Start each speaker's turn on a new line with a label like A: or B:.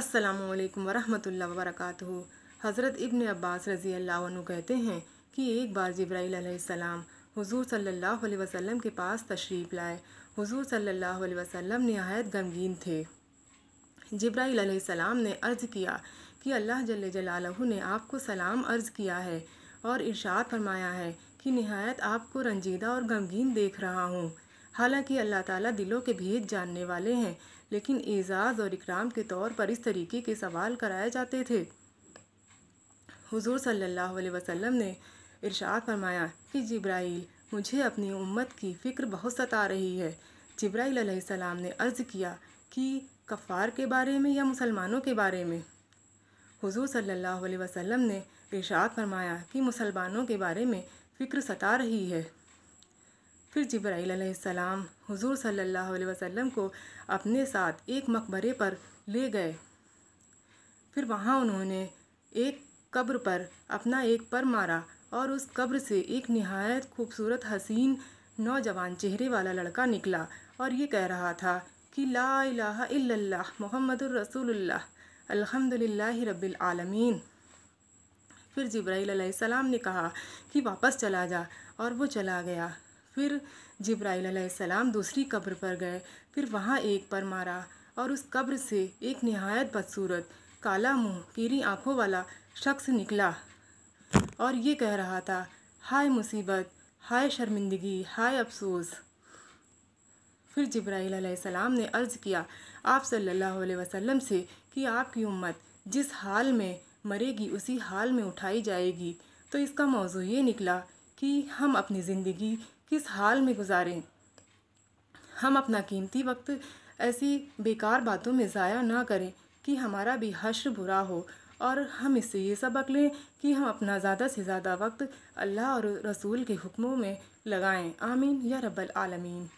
A: असलकम वरहमतुल्लाह वरक हज़रत इब्न अब्बास रज़ी अल्लाह कहते हैं कि एक बार जब्राईसम हुजूर सल्ला वसम के पास तशरीफ़ लाए हुजूर सल्ला वसम नहायत गमगीन थे जब्राईलम ने अर्ज़ किया कि अल्लाह जल जलालहू ने आपको सलाम अर्ज़ किया है और इर्शाद फरमाया है कि नहायत आपको रंजीदा और गमगीन देख रहा हूँ हालांकि अल्लाह ताला दिलों के भेद जानने वाले हैं लेकिन एजाज़ और इकराम के तौर पर इस तरीके के सवाल कराए जाते थे हुजूर सल्लल्लाहु अलैहि वसल्लम ने इरशाद फरमाया कि जिब्राइल मुझे अपनी उम्मत की फ़िक्र बहुत सता रही है जिब्राइल अलैहिस्सलाम ने अर्ज़ किया कि कफ़ार के बारे में या मुसलमानों के बारे में हुजूर सल्लल्लाहु अलैहि वसल्लम ने इरशाद फरमाया कि मुसलमानों के बारे में फ़िक्र सता रही है फिर जब्राईल सलाम हुजूर सल्लल्लाहु अलैहि वसल्लम को अपने साथ एक मकबरे पर ले गए फिर वहाँ उन्होंने एक कब्र पर अपना एक पर मारा और उस कब्र से एक नहायत खूबसूरत हसीन नौजवान चेहरे वाला लड़का निकला और ये कह रहा था कि ला इल्लल्लाह मोहम्मद रसूलुल्लाह अल्हम्दुलिल्लाह रब्बिल आलमीन फिर जब्राईल सलाम ने कहा कि वापस चला जा और वो चला गया फिर जब्राईल सलाम दूसरी कब्र पर गए फिर वहाँ एक पर मारा और उस कब्र से एक नहायत बदसूरत काला मुंह पीरी आंखों वाला शख्स निकला और ये कह रहा था हाय मुसीबत हाय शर्मिंदगी हाय अफसोस फिर जब्राईल सलाम ने अर्ज़ किया आप सल्लल्लाहु अलैहि वसल्लम से कि आपकी उम्मत जिस हाल में मरेगी उसी हाल में उठाई जाएगी तो इसका मौजू ये निकला कि हम अपनी ज़िंदगी किस हाल में गुजारें हम अपना कीमती वक्त ऐसी बेकार बातों में ज़ाया ना करें कि हमारा भी हश्र बुरा हो और हम इससे ये सबक लें कि हम अपना ज़्यादा से ज़्यादा वक्त अल्लाह और रसूल के हुक्मों में लगाएं आमीन या रब्बल आलमीन